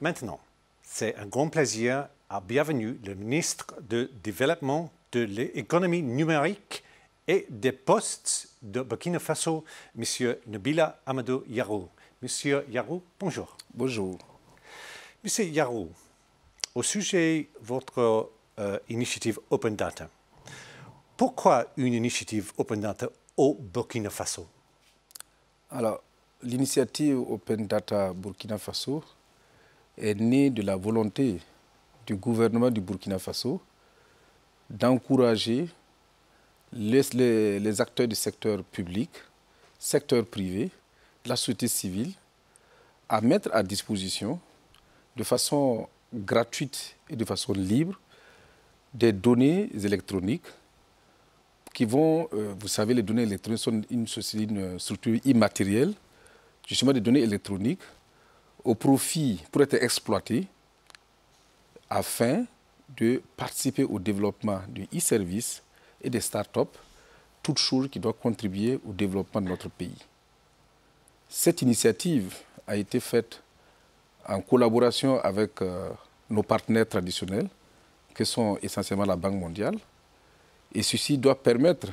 Maintenant, c'est un grand plaisir à bienvenue le ministre de Développement de l'économie numérique et des postes de Burkina Faso, M. Nabila Amadou Yarou. M. Yarou, bonjour. Bonjour. M. Yarou, au sujet de votre euh, initiative Open Data, pourquoi une initiative Open Data au Burkina Faso Alors, l'initiative Open Data Burkina Faso, est née de la volonté du gouvernement du Burkina Faso d'encourager les, acteurs du secteur public, secteur privé, la société civile, à mettre à disposition de façon gratuite et de façon libre des données électroniques qui vont, euh, vous savez, les données électroniques sont une, une structure immatérielle, justement des données électroniques au profit pour être exploité afin de participer au développement du e-service et des start-up, toutes choses qui doivent contribuer au développement de notre pays. Cette initiative a été faite en collaboration avec euh, nos partenaires traditionnels, qui sont essentiellement la Banque mondiale. Et ceci doit permettre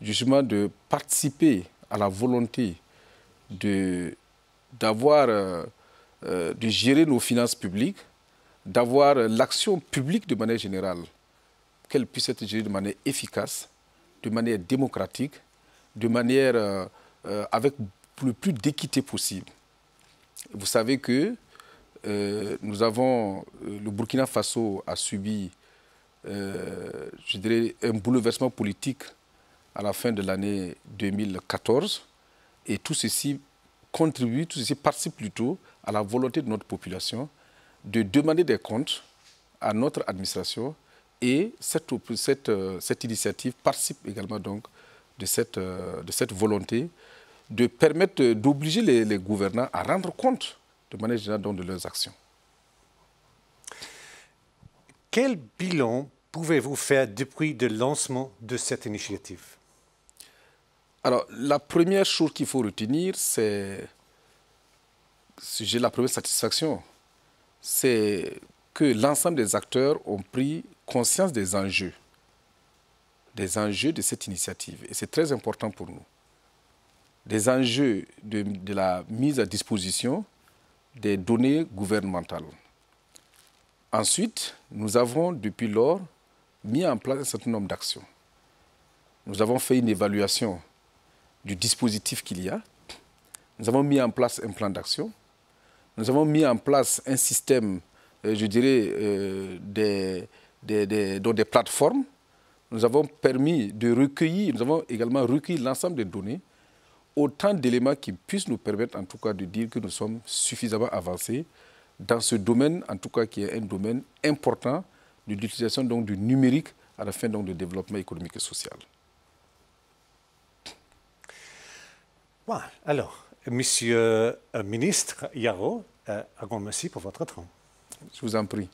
justement de participer à la volonté d'avoir euh, euh, de gérer nos finances publiques, d'avoir l'action publique de manière générale, qu'elle puisse être gérée de manière efficace, de manière démocratique, de manière euh, euh, avec le plus d'équité possible. Vous savez que nous avons, le Burkina Faso a subi, je dirais, un bouleversement politique à la fin de l'année 2014, et tout ceci contribue, tout ceci participe plutôt à la volonté de notre population de demander des comptes à notre administration et cette, euh, initiative participe également donc de cette, euh, de cette volonté de permettre euh, d'obliger les, gouvernants à rendre compte de manière générale de leurs actions. Quel bilan pouvez-vous faire depuis le lancement de cette initiative alors, la première chose qu'il faut retenir, c'est. J'ai la première satisfaction. C'est que l'ensemble des acteurs ont pris conscience des enjeux, des enjeux de cette initiative. Et c'est très important pour nous. Des enjeux de la mise à disposition des données gouvernementales. Ensuite, nous avons depuis lors mis en place un certain nombre d'actions. Nous avons fait une évaluation du dispositif qu'il y a. Nous avons mis en place un plan d'action. Nous avons mis en place un système, euh, je dirais, euh, des, des plateformes. Nous avons permis de recueillir, nous avons également recueilli l'ensemble des données, autant d'éléments qui puissent nous permettre en tout cas de dire que nous sommes suffisamment avancés dans ce domaine, en tout cas qui est un domaine important de l'utilisation donc du numérique à la fin donc du développement économique et social. Voilà. Alors, Monsieur le euh, ministre Yaro, un euh, grand merci pour votre temps. Je vous en prie.